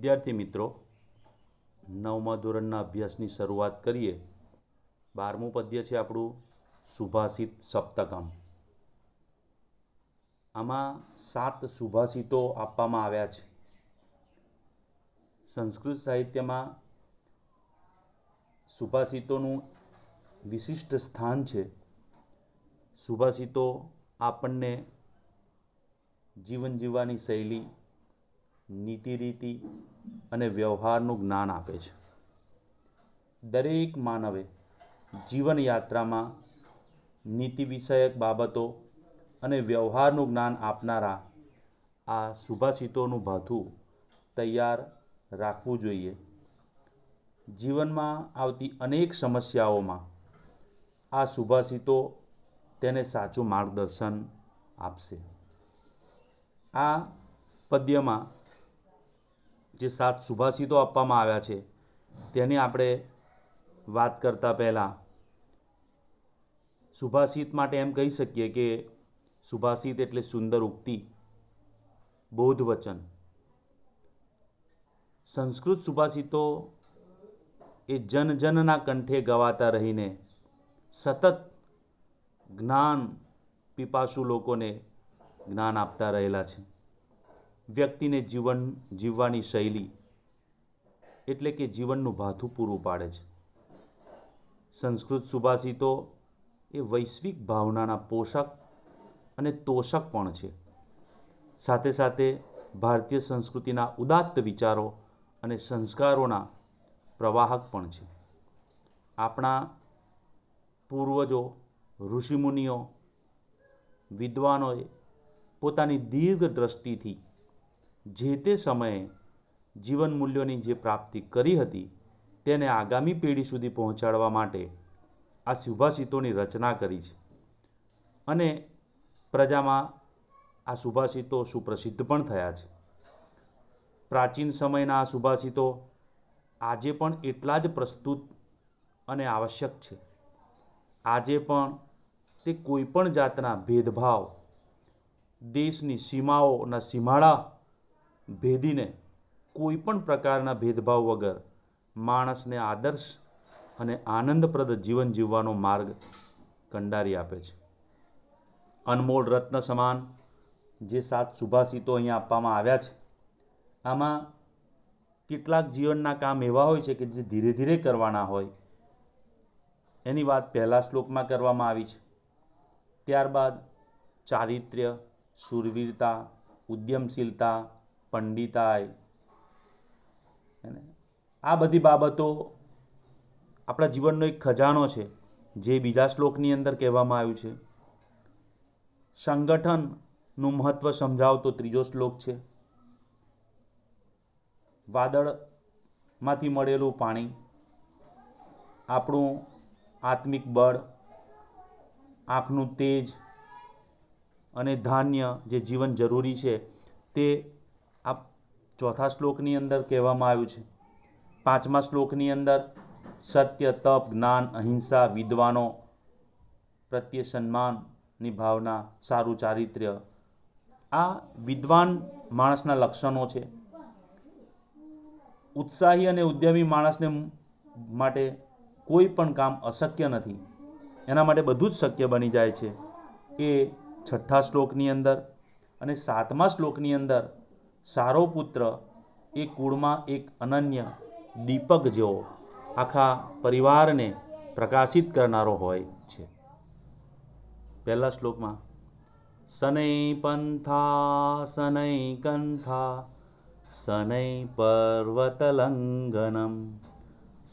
વિદ્યાર્થી મિત્રો નવમા ધોરણના અભ્યાસની શરૂઆત કરીએ બારમું પદ્ય છે આપણું સુભાષિત સપ્તકમ આમાં સાત સુભાષિતો આપવામાં આવ્યા છે સંસ્કૃત સાહિત્યમાં સુભાષિતોનું વિશિષ્ટ સ્થાન છે સુભાષિતો આપણને જીવન જીવવાની શૈલી નીતિ રીતિ અને વ્યવહારનું જ્ઞાન આપે છે દરેક માનવે જીવનયાત્રામાં નીતિ વિષયક બાબતો અને વ્યવહારનું જ્ઞાન આપનારા આ સુભાષિતોનું ભાથું તૈયાર રાખવું જોઈએ જીવનમાં આવતી અનેક સમસ્યાઓમાં આ સુભાષિતો તેને સાચું માર્ગદર્શન આપશે આ પદ્યમાં જે સાત સુભાષિતો આપવામાં આવ્યા છે તેની આપણે વાત કરતાં પહેલાં સુભાષિત માટે એમ કહી શકીએ કે સુભાષિત એટલે સુંદર ઉક્તિ બોધ વચન સંસ્કૃત સુભાષિતો એ જનજનના કંઠે ગવાતા રહીને સતત જ્ઞાન પીપાસુ લોકોને જ્ઞાન આપતા રહેલા છે વ્યક્તિને જીવન જીવવાની શૈલી એટલે કે જીવનનું ભાથું પૂરું પાડે છે સંસ્કૃત સુભાષિતો એ વૈશ્વિક ભાવનાના પોષક અને તોષક પણ છે સાથે સાથે ભારતીય સંસ્કૃતિના ઉદાત્ત વિચારો અને સંસ્કારોના પ્રવાહક પણ છે આપણા પૂર્વજો ઋષિમુનિઓ વિદ્વાનોએ પોતાની દીર્ઘ દ્રષ્ટિથી જે તે સમયે જીવન મૂલ્યોની જે પ્રાપ્તિ કરી હતી તેને આગામી પેઢી સુધી પહોંચાડવા માટે આ સુભાષિતોની રચના કરી છે અને પ્રજામાં આ સુભાષિતો સુપ્રસિદ્ધ પણ થયા છે પ્રાચીન સમયના આ સુભાષિતો આજે પણ એટલા જ પ્રસ્તુત અને આવશ્યક છે આજે પણ તે કોઈપણ જાતના ભેદભાવ દેશની સીમાઓના સીમાડા ભેદીને કોઈપણ પ્રકારના ભેદભાવ વગર માણસને આદર્શ અને આનંદપ્રદ જીવન જીવવાનો માર્ગ કંડારી આપે છે અનમોલ રત્ન સમાન જે સાત સુભાષિતો અહીંયા આપવામાં આવ્યા છે આમાં કેટલાક જીવનના કામ એવા હોય છે કે જે ધીરે ધીરે કરવાના હોય એની વાત પહેલા શ્લોકમાં કરવામાં આવી છે ત્યારબાદ ચારિત્ર્ય સુરવીરતા ઉદ્યમશીલતા પંડિતાઈ આ બધી બાબતો આપણા જીવનનો એક ખજાનો છે જે બીજા શ્લોકની અંદર કહેવામાં આવ્યું છે સંગઠનનું મહત્ત્વ સમજાવતો ત્રીજો શ્લોક છે વાદળમાંથી મળેલું પાણી આપણું આત્મિક બળ આંખનું તેજ અને ધાન્ય જે જીવન જરૂરી છે તે આ ચોથા શ્લોકની અંદર કહેવામાં આવ્યું છે પાંચમા શ્લોકની અંદર સત્ય તપ જ્ઞાન અહિંસા વિદ્વાનો પ્રત્યે સન્માનની ભાવના સારું ચારિત્ર્ય આ વિદ્વાન માણસના લક્ષણો છે ઉત્સાહી અને ઉદ્યમી માણસને માટે કોઈ પણ કામ અશક્ય નથી એના માટે બધું જ શક્ય બની જાય છે એ છઠ્ઠા શ્લોકની અંદર અને સાતમા શ્લોકની અંદર સારો પુત્ર એ કુળમાં એક અનન્ય દીપક જેવો આખા પરિવારને પ્રકાશિત કરનારો હોય છે પહેલા શ્લોકમાં શનૈ પંથા શનૈ કંથા શનૈ પર્વતલંઘનમ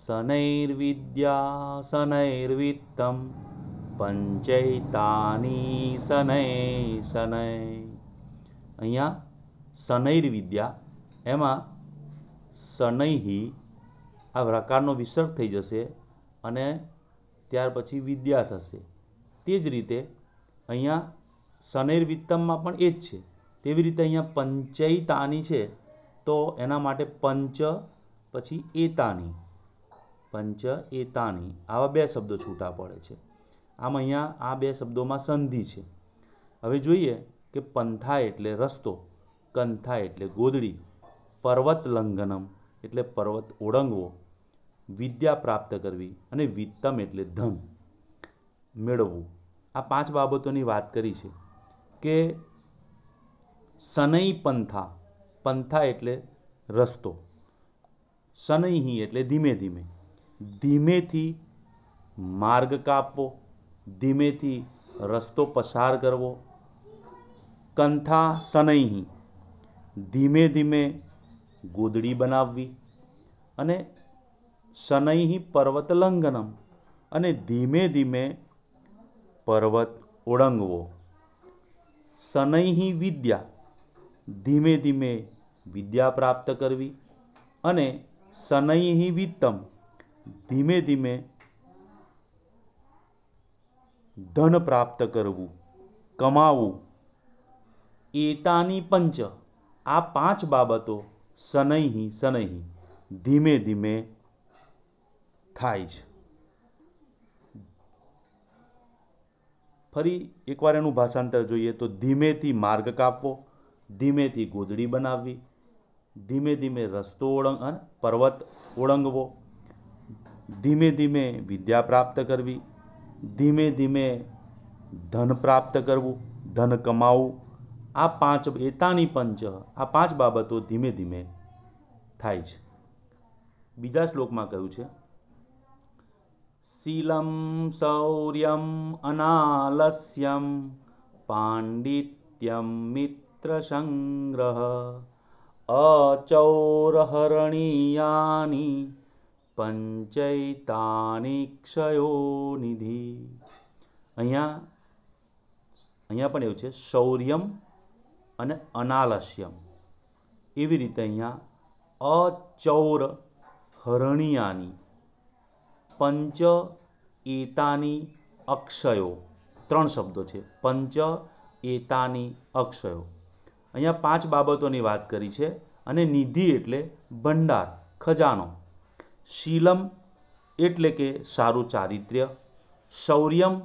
શનૈર્વિદ્યા શનૈર્વિત્તમ પંચૈતાની શનૈ શનૈ અહીંયા શનૈર્વિદ્યા એમાં શનૈહી આ રકારનો વિસર્ગ થઈ જશે અને ત્યાર પછી વિદ્યા થશે તે જ રીતે અહીંયા શનૈર્વિત્તમમાં પણ એ જ છે તેવી રીતે અહીંયા પંચયતાની છે તો એના માટે પંચ પછી એતાની પંચ એતાની આવા બે શબ્દો છૂટા પડે છે આમ અહીંયા આ બે શબ્દોમાં સંધિ છે હવે જોઈએ કે પંથા એટલે રસ્તો કંથા એટલે ગોદડી પર્વત લંઘનમ એટલે પર્વત ઓળંગવો વિદ્યા પ્રાપ્ત કરવી અને વિત્તમ એટલે ધન મેળવવું આ પાંચ બાબતોની વાત કરી છે કે સનઈ પંથા પંથા એટલે રસ્તો સનૈહી એટલે ધીમે ધીમે ધીમેથી માર્ગ કાપવો ધીમેથી રસ્તો પસાર કરવો કંથા સનૈહી ધીમે ધીમે ગોદડી બનાવવી અને શનૈ પર્વતલંઘનમ અને ધીમે ધીમે પર્વત ઓળંગવો શનૈઃ વિદ્યા ધીમે ધીમે વિદ્યા પ્રાપ્ત કરવી અને શનૈઃ વિત્તમ ધીમે ધીમે ધન પ્રાપ્ત કરવું કમાવું એતાની પંચ આ પાંચ બાબતો શનૈહી શનૈહી ધીમે ધીમે થાય છે ફરી એકવાર એનું ભાષાંતર જોઈએ તો ધીમેથી માર્ગ કાપવો ધીમેથી ગોદડી બનાવવી ધીમે ધીમે રસ્તો ઓળંગ અને પર્વત ઓળંગવો ધીમે ધીમે વિદ્યા પ્રાપ્ત કરવી ધીમે ધીમે ધન પ્રાપ્ત કરવું ધન કમાવવું આ પાંચ એતાની પંચ આ પાંચ બાબતો ધીમે ધીમે થાય છે બીજા શ્લોકમાં કહ્યું છે શીલમ શૌર્યમ અનાલસ્યમ પાંડિત્યમ મિત્ર સંગ્રહ અચૌરહરણીયાની પંચૈતાની ક્ષયોનિધિ અહીંયા અહીંયા પણ એવું છે શૌર્યમ અને અનાલસ્યમ એવી રીતે અહીંયા અચૌર હરણિયાની પંચ એતાની અક્ષયો ત્રણ શબ્દો છે પંચ એતાની અક્ષયો અહીંયા પાંચ બાબતોની વાત કરી છે અને નિધિ એટલે ભંડાર ખજાનો શીલમ એટલે કે સારું ચારિત્ર્ય શૌર્યમ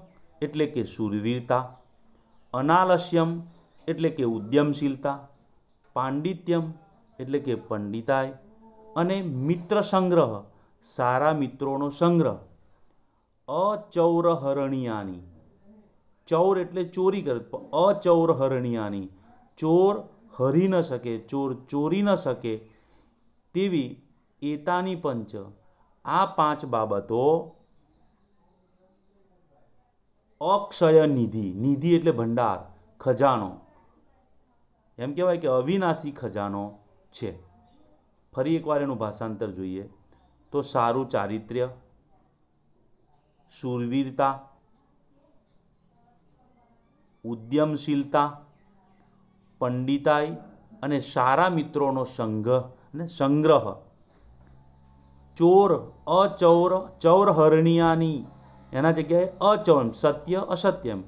એટલે કે સુરવીરતા અનાલસ્યમ એટલે કે ઉદ્યમશીલતા પાંડિત્યમ એટલે કે પંડિતાય અને મિત્ર સંગ્રહ સારા મિત્રોનો સંગ્રહ અચૌરહરણીયાની ચૌર એટલે ચોરી કરે અચૌરહરણિયાની ચોર હરી ન શકે ચોર ચોરી ન શકે તેવી એતાની પંચ આ પાંચ બાબતો અક્ષય નિધિ નિધિ એટલે ભંડાર ખજાનો એમ કહેવાય કે અવિનાશી ખજાનો છે ફરી એકવાર એનું ભાષાંતર જોઈએ તો સારું ચારિત્ર્ય સુરવીરતા ઉદ્યમશીલતા પંડિતાઈ અને સારા મિત્રોનો સંગ્રહ અને સંગ્રહ ચોર અચૌર ચૌર એના જગ્યાએ અચૌર સત્ય અસત્ય એમ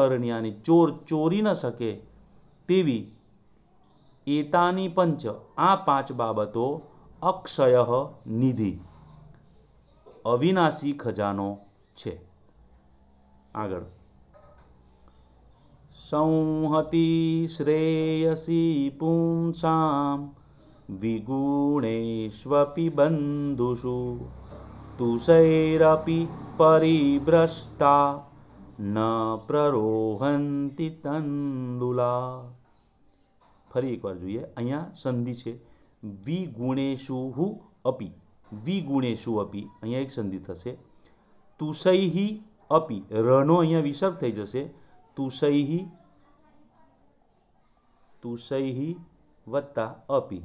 હરણિયાની ચોર ચોરી ન શકે તેવી એતાની પંચ આ પાંચ બાબતો અક્ષય નિધિ અવિનાશી ખજાનો છે આગળ સંહતિ શ્રેયસી પુંસામ વિગુણેષ્વપી બંધુષુ તુષૈરપી પરિભ્રષ્ટા ન પ્રરોહંતિ તંડુલા ફરી એકવાર જોઈએ અહીંયા સંધિ છે વી ગુણેશુ હુ અપી વી ગુણેશુ અપી અહીંયા એક સંધિ થશે તુસૈહી અપી રનો અહીંયા વિસર્ગ થઈ જશે તુસૈહી તુસૈહી વત્તા અપી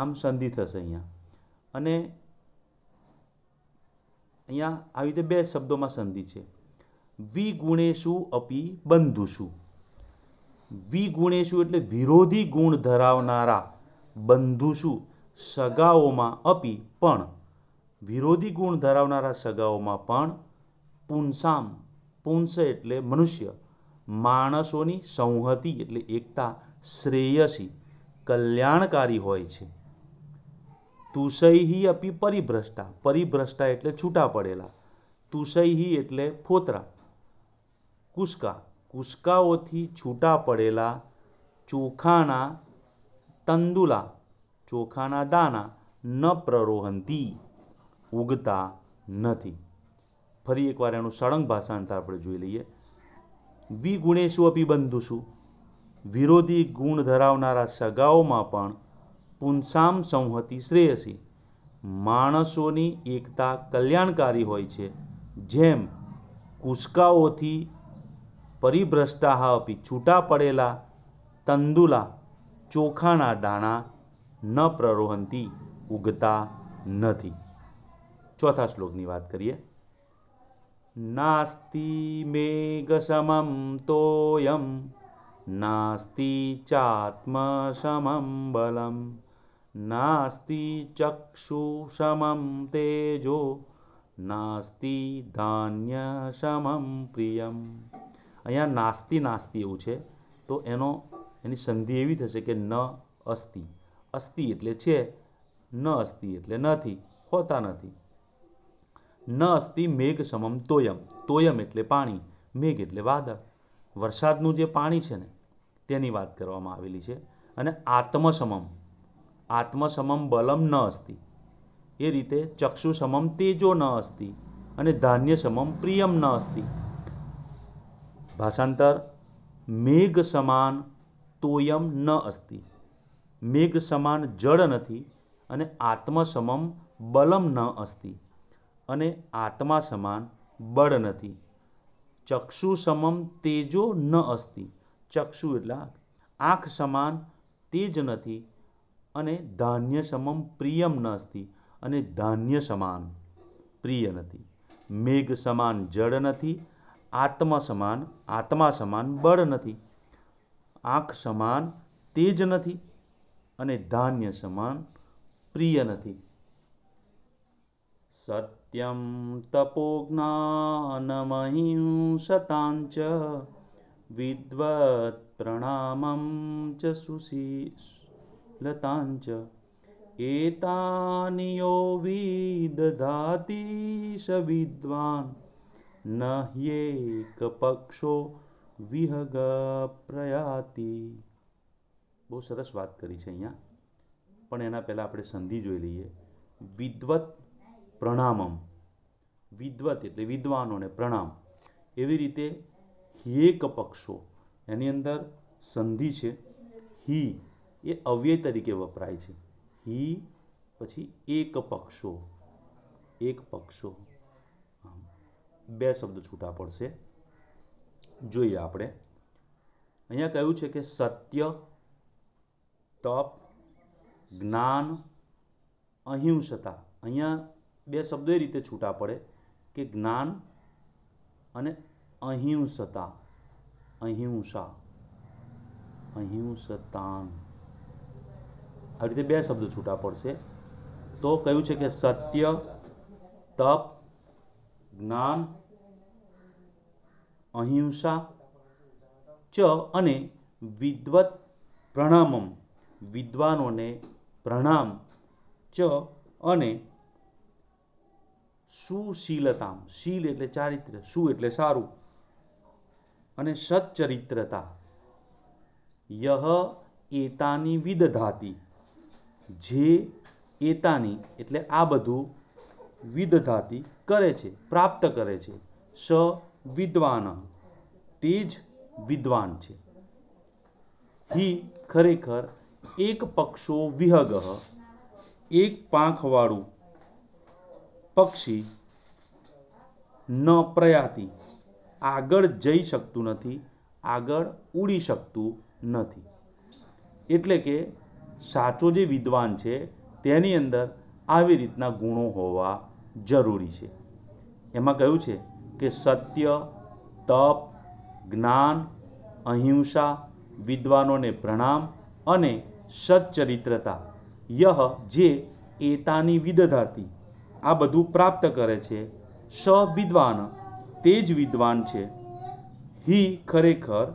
આમ સંધિ થશે અહીંયા અને અહીંયા આવી રીતે બે શબ્દોમાં સંધિ છે વિ ગુણેશુ અપી બંધુશું વિગુણેશુ એટલે વિરોધી ગુણ ધરાવનારા બંધુષુ સગાઓમાં અપી પણ વિરોધી ગુણ ધરાવનારા સગાઓમાં પણ પુંસામ પુંસ એટલે મનુષ્ય માણસોની સંહતિ એટલે એકતા શ્રેયસી કલ્યાણકારી હોય છે તુષૈહી અપી પરિભ્રષ્ટા પરિભ્રષ્ટા એટલે છૂટા પડેલા તુષૈહી એટલે ફોતરા કુસ્કા કુસકાઓથી છૂટા પડેલા ચોખાના તંદુલા ચોખાના દાણા ન પ્રરોહન્તિ ઉગતા નથી ફરી એકવાર એનું સળંગ ભાષાંતર આપણે જોઈ લઈએ વિગુણેશુ અપી બંધુશુ વિરોધી ગુણ ધરાવનારા સગાઓમાં પણ પુનસામ સંહતિ શ્રેયસી માણસોની એકતા કલ્યાણકારી હોય છે જેમ કુસકાઓથી પરિભ્રષ્ટાહ અપી છૂટા પડેલા તંદુલા ચોખાના દાણા ન પ્રરોહંતી ઉગતા નથી ચોથા શ્લોકની વાત કરીએ નાસ્તિ મેઘશમમ તોયમ નાસ્તિ ચાત્મશમમ બલમ નાસ્તિ ચક્ષુષમમ તેજો નાસ્તિ ધાન્ય શમમ પ્રિયમ અહીંયા નાસ્તિ નાસ્તિ એવું છે તો એનો એની સંધિ એવી થશે કે ન અસ્તિ અસ્થિ એટલે છે ન અસ્થિ એટલે નથી હોતા નથી ન અસ્તિ મેઘ સમમ તોયમ તોયમ એટલે પાણી મેઘ એટલે વાદળ વરસાદનું જે પાણી છે ને તેની વાત કરવામાં આવેલી છે અને આત્મસમમ આત્મસમમ બલમ ન અસ્તિ એ રીતે ચક્ષુ સમમ તેજો ન અસ્તિ અને ધાન્ય સમમ પ્રિયમ ન અસ્તિ ભાષાંતર મેઘ સમાન તોયમ ન અસ્તિ મેઘ સમાન જળ નથી અને આત્મ બલમ ન અસ્તિ અને આત્મા સમાન બળ નથી ચક્ષુ સમમ તેજો ન અસ્તિ ચક્ષુ એટલે આંખ સમાન તેજ નથી અને ધાન્ય સમમ પ્રિયમ ન અસ્તિ અને ધાન્ય સમાન પ્રિય નથી મેઘ સમાન જળ નથી આત્મ સમાન આત્મા સમાન બળ નથી આંખ સમાન તેજ નથી અને ધાન્ય સમાન પ્રિય નથી સત્યમ તપોજ્ઞાનમહિંસતાંચ વિદ્વત પ્રણામમ ચ સુશીલતાંચ એતાનિયો વિદધાતિ સ વિદ્વાન નાહ્યેક પક્ષો વિહગ પ્રયાતિ બહુ સરસ વાત કરી છે અહીંયા પણ એના પહેલાં આપણે સંધિ જોઈ લઈએ વિદ્વત પ્રણામમ વિદ્વત એટલે વિદ્વાનોને પ્રણામ એવી રીતે હિયેક પક્ષો એની અંદર સંધિ છે હી એ અવ્યય તરીકે વપરાય છે હી પછી એક પક્ષો એક પક્ષો બે શબ્દ છૂટા પડશે જોઈએ આપણે અહીંયા કહ્યું છે કે સત્ય તપ જ્ઞાન અહિંસતા અહીંયા બે શબ્દો એ રીતે છૂટા પડે કે જ્ઞાન અને અહિંસતા અહિંસા અહિંસતાન આવી રીતે બે શબ્દો છૂટા પડશે તો કહ્યું છે કે સત્ય તપ જ્ઞાન અહિંસા ચ અને વિદ્વત પ્રણામમ વિદ્વાનોને પ્રણામ ચ અને સુશીલતામ શીલ એટલે ચારિત્ર્ય સુ એટલે સારું અને સચ્ચરિત્રતા યહ એતાની વિદધાતી જે એતાની એટલે આ બધું વિદધાતી કરે છે પ્રાપ્ત કરે છે સ વિદ્વાન તે જ વિદ્વાન છે હી ખરેખર એક પક્ષો વિહગ એક પાંખવાળું પક્ષી ન પ્રયાતી આગળ જઈ શકતું નથી આગળ ઉડી શકતું નથી એટલે કે સાચો જે વિદ્વાન છે તેની અંદર આવી રીતના ગુણો હોવા જરૂરી છે એમાં કહ્યું છે કે સત્ય તપ જ્ઞાન અહિંસા વિદ્વાનોને પ્રણામ અને સચ્ચરિત્રતા યહ જે એતાની વિદધાતી આ બધું પ્રાપ્ત કરે છે સ વિદ્વાન તે જ વિદ્વાન છે હી ખરેખર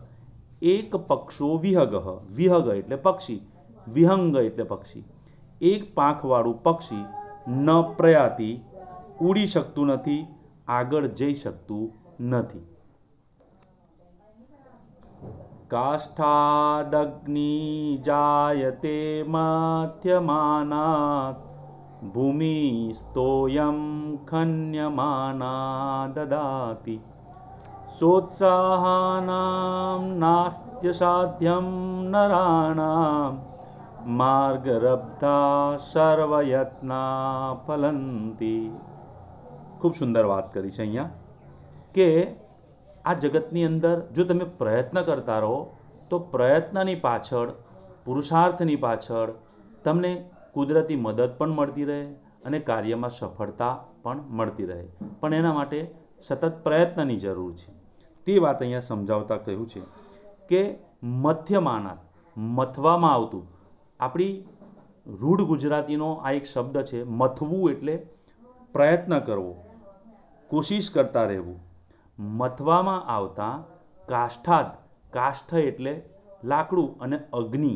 એક પક્ષો વિહગ વિહગ એટલે પક્ષી વિહંગ એટલે પક્ષી એક પાંખવાળું પક્ષી ન પ્રયાતી ઉડી શકતું નથી आग शक्तु नथी काष्ठादग्नि जायते माध्यमानात् भूमिस्तोयं खन्यमाना ददाति सोत्साहानां नास्त्यसाध्यं नराणां मार्गरब्धा सर्वयत्ना फलन्ति ખૂબ સુંદર વાત કરી છે અહીંયા કે આ જગતની અંદર જો તમે પ્રયત્ન કરતા રહો તો પ્રયત્નની પાછળ પુરુષાર્થની પાછળ તમને કુદરતી મદદ પણ મળતી રહે અને કાર્યમાં સફળતા પણ મળતી રહે પણ એના માટે સતત પ્રયત્નની જરૂર છે તે વાત અહીંયા સમજાવતા કહ્યું છે કે મધ્યમાનાત મથવામાં આવતું આપણી રૂઢ ગુજરાતીનો આ એક શબ્દ છે મથવું એટલે પ્રયત્ન કરવો કોશિશ કરતા રહેવું મથવામાં આવતા કાષ્ઠાદ કાષ્ઠ એટલે લાકડું અને અગ્નિ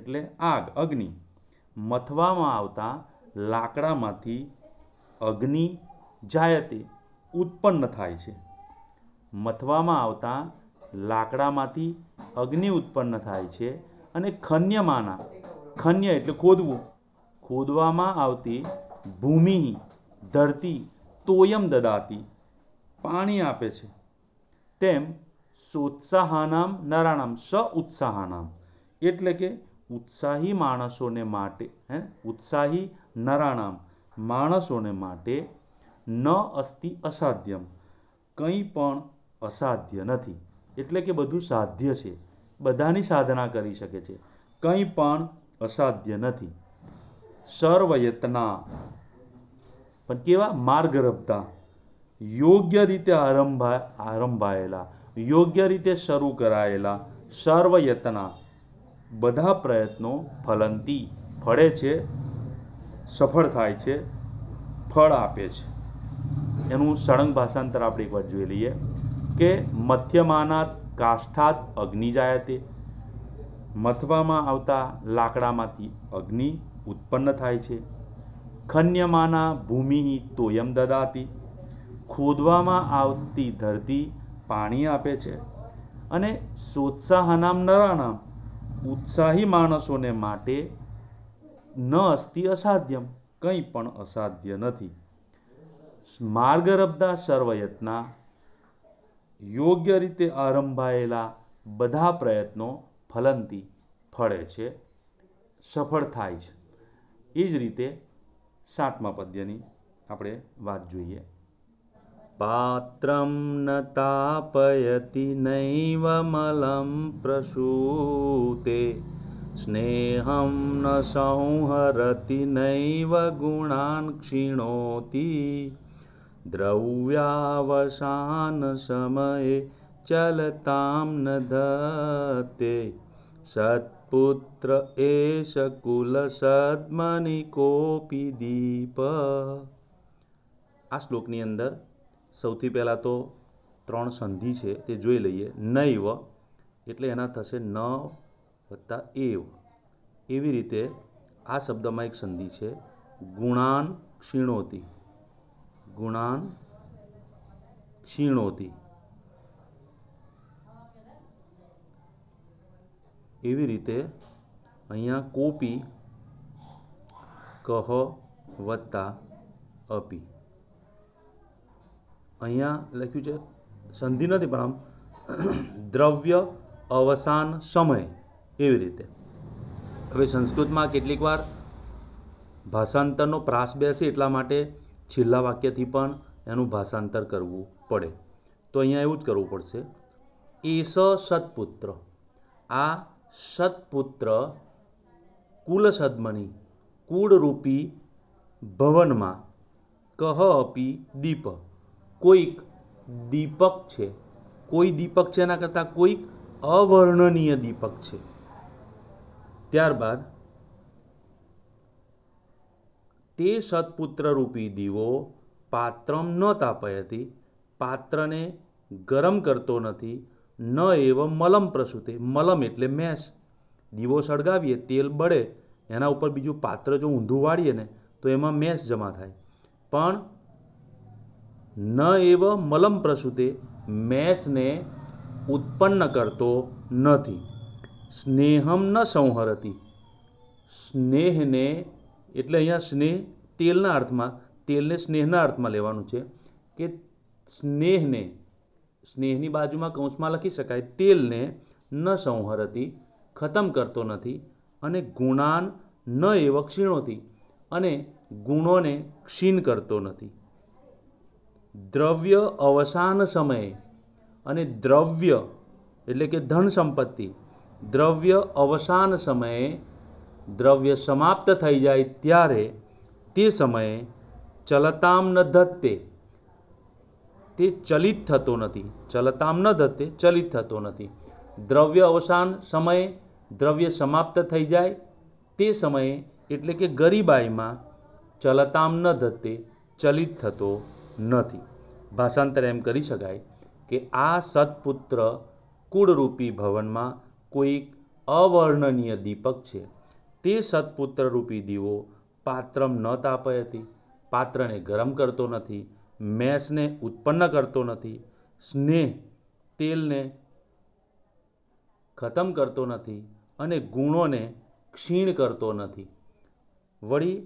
એટલે આગ અગ્નિ મથવામાં આવતા લાકડામાંથી અગ્નિ જાયતે ઉત્પન્ન થાય છે મથવામાં આવતા લાકડામાંથી અગ્નિ ઉત્પન્ન થાય છે અને ખન્યમાના ખન્ય એટલે ખોદવું ખોદવામાં આવતી ભૂમિ ધરતી તોયમ દદાતી પાણી આપે છે તેમ સોત્સાહાનામ નરાણામ સ ઉત્સાહાનામ એટલે કે ઉત્સાહી માણસોને માટે હે ઉત્સાહી નરાણામ માણસોને માટે ન અસ્તિ અસાધ્યમ કંઈ પણ અસાધ્ય નથી એટલે કે બધું સાધ્ય છે બધાની સાધના કરી શકે છે કંઈ પણ અસાધ્ય નથી સર્વયતના પણ કેવા માર્ગ રમતા યોગ્ય રીતે આરંભા આરંભાયેલા યોગ્ય રીતે શરૂ કરાયેલા સર્વયતના બધા પ્રયત્નો ફલંતી ફળે છે સફળ થાય છે ફળ આપે છે એનું સળંગ ભાષાંતર આપણે એકવાર જોઈ લઈએ કે મધ્યમાનાત કાષ્ઠાત અગ્નિ જાયતે મથવામાં આવતા લાકડામાંથી અગ્નિ ઉત્પન્ન થાય છે ખન્યમાના ભૂમિ તોયમ દદાતી ખોદવામાં આવતી ધરતી પાણી આપે છે અને સોત્સાહનામ નરાણામ ઉત્સાહી માણસોને માટે ન અસ્તિ અસાધ્યમ કંઈ પણ અસાધ્ય નથી માર્ગરબ્ધા સર્વયત્ના યોગ્ય રીતે આરંભાયેલા બધા પ્રયત્નો ફલંતી ફળે છે સફળ થાય છે એ જ રીતે સાતમા પદ્યની આપણે વાત જોઈએ પાત્રમ ન તાપયતિ નૈવ મલમ પ્રસૂતે સ્નેહમ ન સંહરતિ નૈવ ગુણાન ક્ષીણોતિ દ્રવ્યાવસાન સમયે ચલતામ ન ધતે સત્ય પુત્ર એષ કુલસદ્મનિ કોપી દીપ આ શ્લોકની અંદર સૌથી પહેલાં તો ત્રણ સંધિ છે તે જોઈ લઈએ નૈવ એટલે એના થશે ન વત્તા એવ એવી રીતે આ શબ્દમાં એક સંધિ છે ગુણાન ક્ષીણોતી ગુણાન ક્ષીણોતી એવી રીતે અહીંયા કોપી કહ વત્તા અપી અહીંયા લખ્યું છે સંધિ નથી પણ આમ દ્રવ્ય અવસાન સમય એવી રીતે હવે સંસ્કૃતમાં કેટલીક વાર ભાષાંતરનો પ્રાસ બેસે એટલા માટે છેલ્લા વાક્યથી પણ એનું ભાષાંતર કરવું પડે તો અહીંયા એવું જ કરવું પડશે એસ સત્પુત્ર આ સત્પુત્ર કુલસદ્મણિ કુળરૂપી ભવનમાં કહ અપી દીપ કોઈક દીપક છે કોઈ દીપક છે એના કરતાં કોઈક અવર્ણનીય દીપક છે ત્યારબાદ તે સત્પુત્ર રૂપી દીવો પાત્રમ ન તાપયતી પાત્રને ગરમ કરતો નથી ન એવ મલમ પ્રસૂતે મલમ એટલે મેસ દીવો સળગાવીએ તેલ બળે એના ઉપર બીજું પાત્ર જો ઊંધું વાળીએ ને તો એમાં મેસ જમા થાય પણ ન એવ મલમ પ્રસૂતે મેસને ઉત્પન્ન કરતો નથી સ્નેહમ ન સંહરતી સ્નેહને એટલે અહીંયા સ્નેહ તેલના અર્થમાં તેલને સ્નેહના અર્થમાં લેવાનું છે કે સ્નેહને સ્નેહની બાજુમાં કૌંસમાં લખી શકાય તેલને ન સંહરતી ખતમ કરતો નથી અને ગુણાન ન એવ ક્ષીણોથી અને ગુણોને ક્ષીણ કરતો નથી દ્રવ્ય અવસાન સમયે અને દ્રવ્ય એટલે કે ધન સંપત્તિ દ્રવ્ય અવસાન સમયે દ્રવ્ય સમાપ્ત થઈ જાય ત્યારે તે સમયે ચલતામ ન ધત્તે તે ચલિત થતો નથી ચલતામ ન ધતે ચલિત થતો નથી દ્રવ્ય અવસાન સમયે દ્રવ્ય સમાપ્ત થઈ જાય તે સમયે એટલે કે ગરીબાઈમાં ચલતામ ન ધતે ચલિત થતો નથી ભાષાંતર એમ કરી શકાય કે આ સત્પુત્ર કુળરૂપી ભવનમાં કોઈક અવર્ણનીય દીપક છે તે સત્પુત્ર રૂપી દીવો પાત્રમ ન તાપયતી પાત્રને ગરમ કરતો નથી મેંસને ઉત્પન્ન કરતો નથી સ્નેહ તેલને ખતમ કરતો નથી અને ગુણોને ક્ષીણ કરતો નથી વળી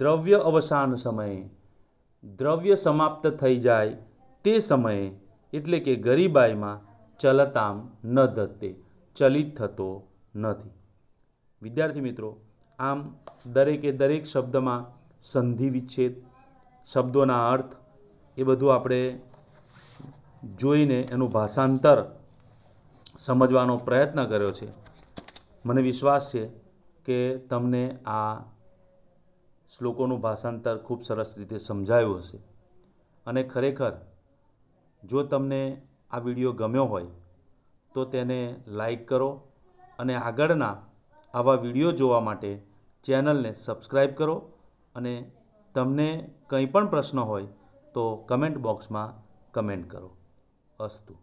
દ્રવ્ય અવસાન સમયે દ્રવ્ય સમાપ્ત થઈ જાય તે સમયે એટલે કે ગરીબાઈમાં ચલતામ ન ધત્તે ચલિત થતો નથી વિદ્યાર્થી મિત્રો આમ દરેકે દરેક શબ્દમાં સંધિ વિચ્છેદ શબ્દોના અર્થ એ બધું આપણે જોઈને એનું ભાષાંતર સમજવાનો પ્રયત્ન કર્યો છે મને વિશ્વાસ છે કે તમને આ શ્લોકોનું ભાષાંતર ખૂબ સરસ રીતે સમજાયું હશે અને ખરેખર જો તમને આ વિડીયો ગમ્યો હોય તો તેને લાઈક કરો અને આગળના આવા વિડીયો જોવા માટે ચેનલને સબસ્ક્રાઈબ કરો અને તમને કંઈ પણ પ્રશ્ન હોય તો કમેન્ટ બોક્સમાં કમેન્ટ કરો અસ્તુ